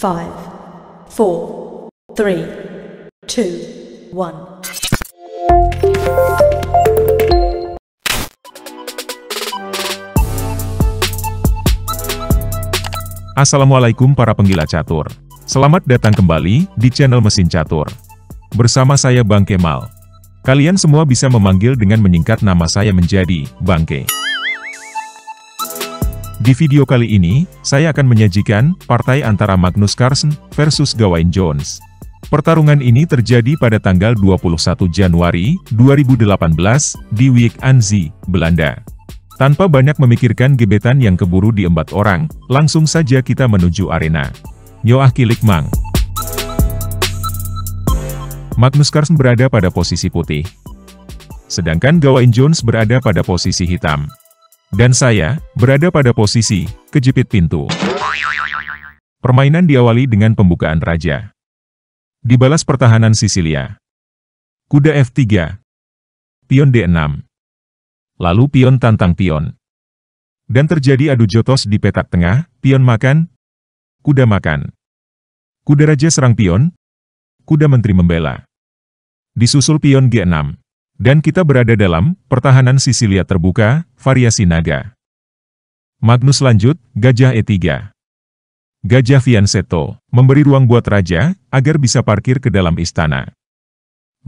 five, four, three, two, one. Assalamualaikum para penggila catur. Selamat datang kembali di channel Mesin Catur. Bersama saya Bang Kemal. Kalian semua bisa memanggil dengan menyingkat nama saya menjadi Bang Bangke. Di video kali ini, saya akan menyajikan partai antara Magnus Carlsen versus Gawain Jones. Pertarungan ini terjadi pada tanggal 21 Januari 2018 di Wijk Anzi, Belanda. Tanpa banyak memikirkan gebetan yang keburu di empat orang, langsung saja kita menuju arena. Kilik Mang. Magnus Carlsen berada pada posisi putih, sedangkan Gawain Jones berada pada posisi hitam. Dan saya, berada pada posisi, kejepit pintu. Permainan diawali dengan pembukaan raja. Dibalas pertahanan Sisilia. Kuda F3. Pion D6. Lalu pion tantang pion. Dan terjadi adu jotos di petak tengah, pion makan, kuda makan. Kuda raja serang pion, kuda menteri membela. Disusul pion G6. Dan kita berada dalam pertahanan Sisilia terbuka, variasi naga. Magnus lanjut, Gajah E3. Gajah Fianceto, memberi ruang buat raja agar bisa parkir ke dalam istana.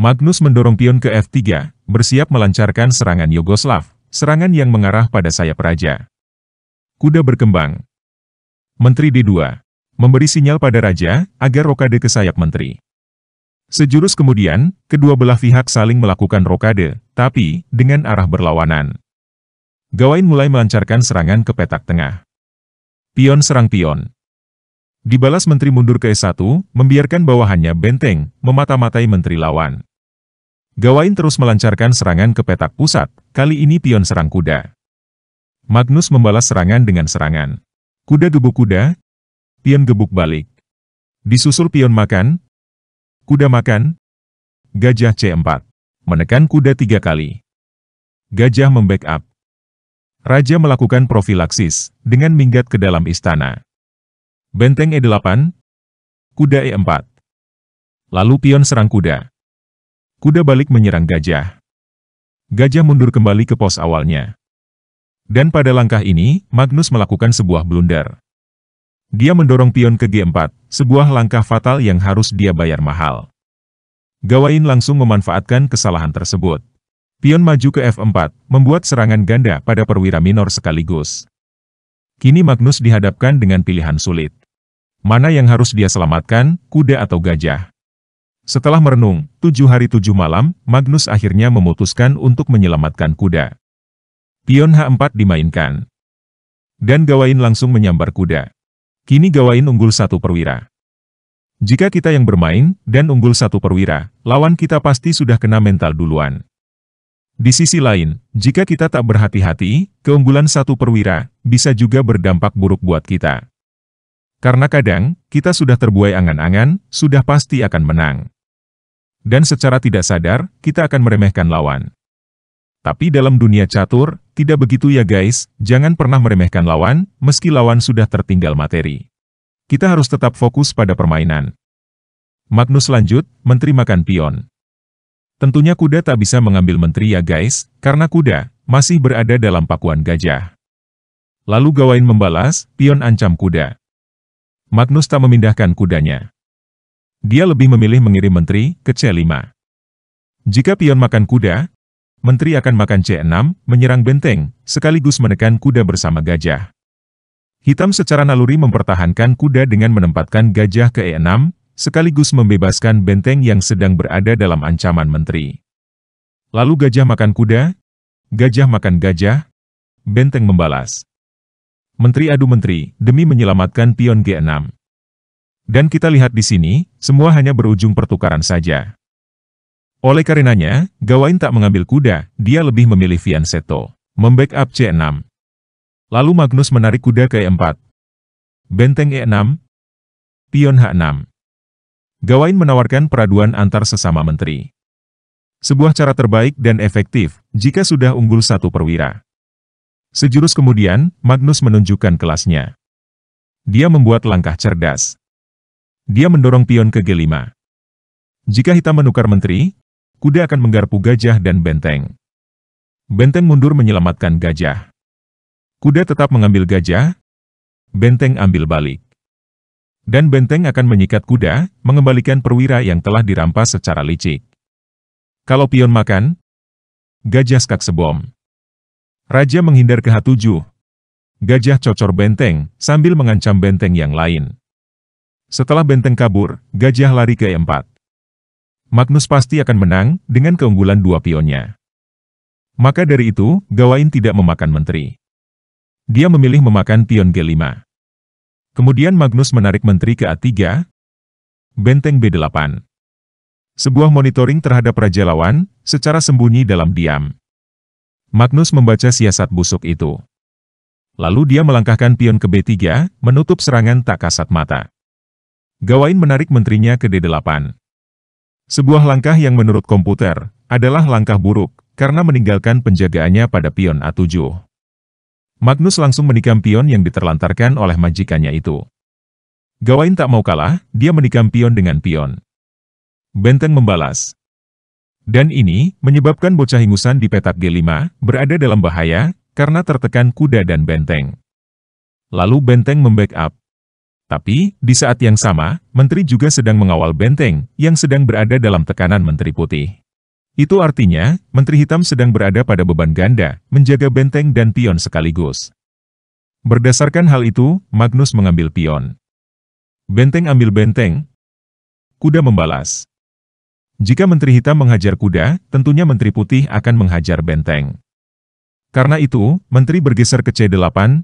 Magnus mendorong pion ke F3, bersiap melancarkan serangan Yugoslav, serangan yang mengarah pada sayap raja. Kuda berkembang. Menteri D2 memberi sinyal pada raja agar rokade ke sayap menteri. Sejurus kemudian, kedua belah pihak saling melakukan rokade, tapi dengan arah berlawanan. Gawain mulai melancarkan serangan ke petak tengah. Pion serang pion. Dibalas menteri mundur ke S1, membiarkan bawahannya benteng, memata-matai menteri lawan. Gawain terus melancarkan serangan ke petak pusat, kali ini pion serang kuda. Magnus membalas serangan dengan serangan. Kuda gebuk kuda, pion gebuk balik. Disusul pion makan, Kuda makan. Gajah C4. Menekan kuda tiga kali. Gajah membackup. Raja melakukan profilaksis dengan minggat ke dalam istana. Benteng E8. Kuda E4. Lalu pion serang kuda. Kuda balik menyerang gajah. Gajah mundur kembali ke pos awalnya. Dan pada langkah ini, Magnus melakukan sebuah blunder. Dia mendorong pion ke G4, sebuah langkah fatal yang harus dia bayar mahal. Gawain langsung memanfaatkan kesalahan tersebut. Pion maju ke F4, membuat serangan ganda pada perwira minor sekaligus. Kini Magnus dihadapkan dengan pilihan sulit. Mana yang harus dia selamatkan, kuda atau gajah? Setelah merenung, tujuh hari tujuh malam, Magnus akhirnya memutuskan untuk menyelamatkan kuda. Pion H4 dimainkan. Dan Gawain langsung menyambar kuda. Kini Gawain unggul satu perwira. Jika kita yang bermain, dan unggul satu perwira, lawan kita pasti sudah kena mental duluan. Di sisi lain, jika kita tak berhati-hati, keunggulan satu perwira, bisa juga berdampak buruk buat kita. Karena kadang, kita sudah terbuai angan-angan, sudah pasti akan menang. Dan secara tidak sadar, kita akan meremehkan lawan. Tapi dalam dunia catur, tidak begitu ya guys, jangan pernah meremehkan lawan, meski lawan sudah tertinggal materi. Kita harus tetap fokus pada permainan. Magnus lanjut, menteri makan pion. Tentunya kuda tak bisa mengambil menteri ya guys, karena kuda, masih berada dalam pakuan gajah. Lalu Gawain membalas, pion ancam kuda. Magnus tak memindahkan kudanya. Dia lebih memilih mengirim menteri ke C5. Jika pion makan kuda, Menteri akan makan C6, menyerang benteng, sekaligus menekan kuda bersama gajah. Hitam secara naluri mempertahankan kuda dengan menempatkan gajah ke E6, sekaligus membebaskan benteng yang sedang berada dalam ancaman menteri. Lalu gajah makan kuda, gajah makan gajah, benteng membalas. Menteri adu menteri, demi menyelamatkan pion G6. Dan kita lihat di sini, semua hanya berujung pertukaran saja. Oleh karenanya, Gawain tak mengambil kuda, dia lebih memilih Vianceto, membackup C6. Lalu Magnus menarik kuda ke E4. Benteng E6, pion H6. Gawain menawarkan peraduan antar sesama menteri. Sebuah cara terbaik dan efektif, jika sudah unggul satu perwira. Sejurus kemudian, Magnus menunjukkan kelasnya. Dia membuat langkah cerdas. Dia mendorong pion ke G5. Jika hitam menukar menteri, kuda akan menggarpu gajah dan benteng. Benteng mundur menyelamatkan gajah. Kuda tetap mengambil gajah, benteng ambil balik. Dan benteng akan menyikat kuda, mengembalikan perwira yang telah dirampas secara licik. Kalau pion makan, gajah skak sebom. Raja menghindar ke H7. Gajah cocor benteng, sambil mengancam benteng yang lain. Setelah benteng kabur, gajah lari ke E4. Magnus pasti akan menang dengan keunggulan dua pionnya. Maka dari itu, Gawain tidak memakan menteri. Dia memilih memakan pion G5. Kemudian Magnus menarik menteri ke A3, benteng B8. Sebuah monitoring terhadap Raja Lawan, secara sembunyi dalam diam. Magnus membaca siasat busuk itu. Lalu dia melangkahkan pion ke B3, menutup serangan tak kasat mata. Gawain menarik menterinya ke D8. Sebuah langkah yang menurut komputer adalah langkah buruk karena meninggalkan penjagaannya pada pion A7. Magnus langsung menikam pion yang diterlantarkan oleh majikannya itu. Gawain tak mau kalah, dia menikam pion dengan pion. Benteng membalas. Dan ini menyebabkan bocah hingusan di petak G5 berada dalam bahaya karena tertekan kuda dan benteng. Lalu benteng membackup. Tapi, di saat yang sama, menteri juga sedang mengawal benteng yang sedang berada dalam tekanan menteri putih. Itu artinya, menteri hitam sedang berada pada beban ganda, menjaga benteng dan pion sekaligus. Berdasarkan hal itu, Magnus mengambil pion. Benteng ambil benteng. Kuda membalas. Jika menteri hitam menghajar kuda, tentunya menteri putih akan menghajar benteng. Karena itu, menteri bergeser ke C8,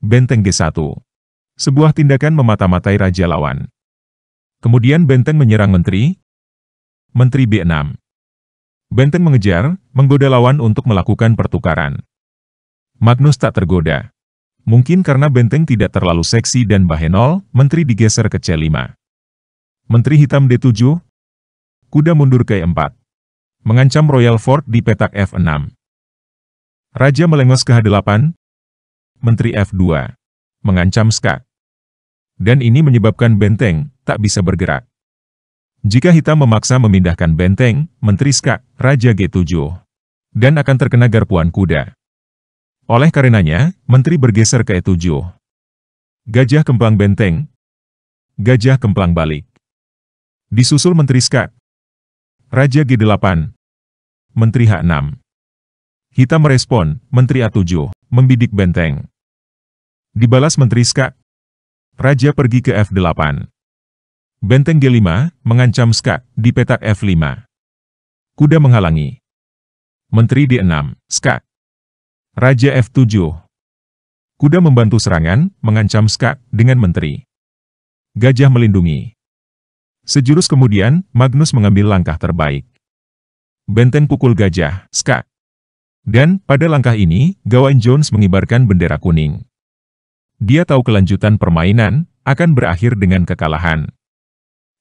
benteng G1 sebuah tindakan memata-matai raja lawan. Kemudian Benteng menyerang menteri, menteri B6. Benteng mengejar, menggoda lawan untuk melakukan pertukaran. Magnus tak tergoda. Mungkin karena Benteng tidak terlalu seksi dan Bahenol, menteri digeser ke C5. Menteri hitam D7, kuda mundur ke E4. Mengancam Royal Fort di petak F6. Raja melengos ke H8, menteri F2. Mengancam skak dan ini menyebabkan benteng tak bisa bergerak. Jika hitam memaksa memindahkan benteng, Menteri Skak, Raja G7, dan akan terkena garpuan kuda. Oleh karenanya, Menteri bergeser ke E7. Gajah Kemplang Benteng Gajah Kemplang Balik Disusul Menteri Skak, Raja G8, Menteri H6. Hitam merespon, Menteri A7, membidik benteng. Dibalas Menteri Skak, Raja pergi ke F8. Benteng G5 mengancam skak di petak F5. Kuda menghalangi. Menteri D6, skak. Raja F7. Kuda membantu serangan, mengancam skak dengan menteri. Gajah melindungi. Sejurus kemudian, Magnus mengambil langkah terbaik. Benteng pukul gajah, skak. Dan, pada langkah ini, Gawain Jones mengibarkan bendera kuning dia tahu kelanjutan permainan akan berakhir dengan kekalahan.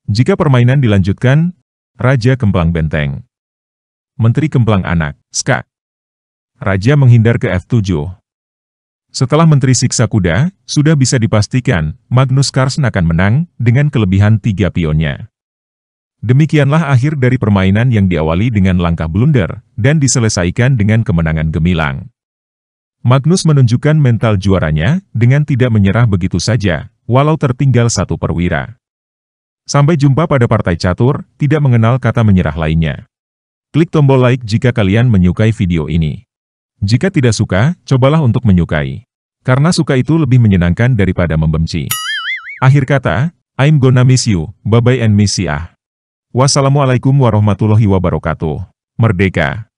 Jika permainan dilanjutkan, Raja Kemplang Benteng. Menteri Kemplang Anak, Ska. Raja menghindar ke F7. Setelah Menteri Siksa Kuda, sudah bisa dipastikan, Magnus Carlsen akan menang dengan kelebihan tiga pionnya. Demikianlah akhir dari permainan yang diawali dengan langkah blunder, dan diselesaikan dengan kemenangan gemilang. Magnus menunjukkan mental juaranya dengan tidak menyerah begitu saja, walau tertinggal satu perwira. Sampai jumpa pada partai catur, tidak mengenal kata menyerah lainnya. Klik tombol like jika kalian menyukai video ini. Jika tidak suka, cobalah untuk menyukai. Karena suka itu lebih menyenangkan daripada membenci. Akhir kata, I'm gonna miss you, bye-bye and miss ya. Wassalamualaikum warahmatullahi wabarakatuh. Merdeka!